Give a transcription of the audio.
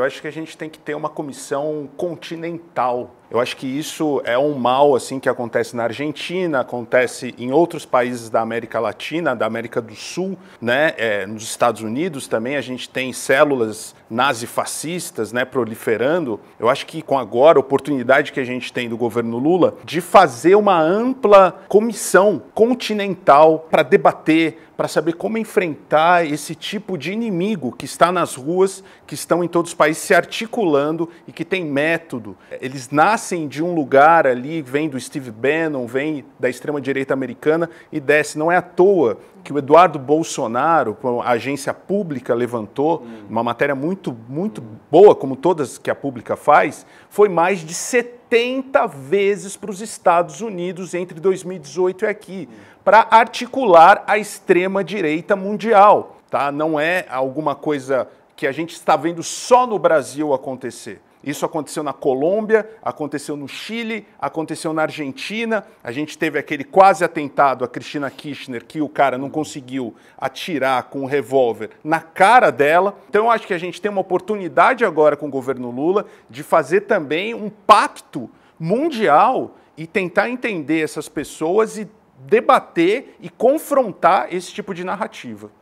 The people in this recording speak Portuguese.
Eu acho que a gente tem que ter uma comissão continental eu acho que isso é um mal assim que acontece na Argentina, acontece em outros países da América Latina, da América do Sul, né? É, nos Estados Unidos também a gente tem células nazifascistas, né, proliferando. Eu acho que com agora a oportunidade que a gente tem do governo Lula de fazer uma ampla comissão continental para debater, para saber como enfrentar esse tipo de inimigo que está nas ruas, que estão em todos os países se articulando e que tem método. Eles nascem nascem de um lugar ali, vem do Steve Bannon, vem da extrema-direita americana e desce. Não é à toa que o Eduardo Bolsonaro, a agência pública levantou, uma matéria muito, muito boa, como todas que a pública faz, foi mais de 70 vezes para os Estados Unidos entre 2018 e aqui, para articular a extrema-direita mundial. Tá? Não é alguma coisa que a gente está vendo só no Brasil acontecer. Isso aconteceu na Colômbia, aconteceu no Chile, aconteceu na Argentina. A gente teve aquele quase atentado a Cristina Kirchner, que o cara não conseguiu atirar com o um revólver na cara dela. Então eu acho que a gente tem uma oportunidade agora com o governo Lula de fazer também um pacto mundial e tentar entender essas pessoas e debater e confrontar esse tipo de narrativa.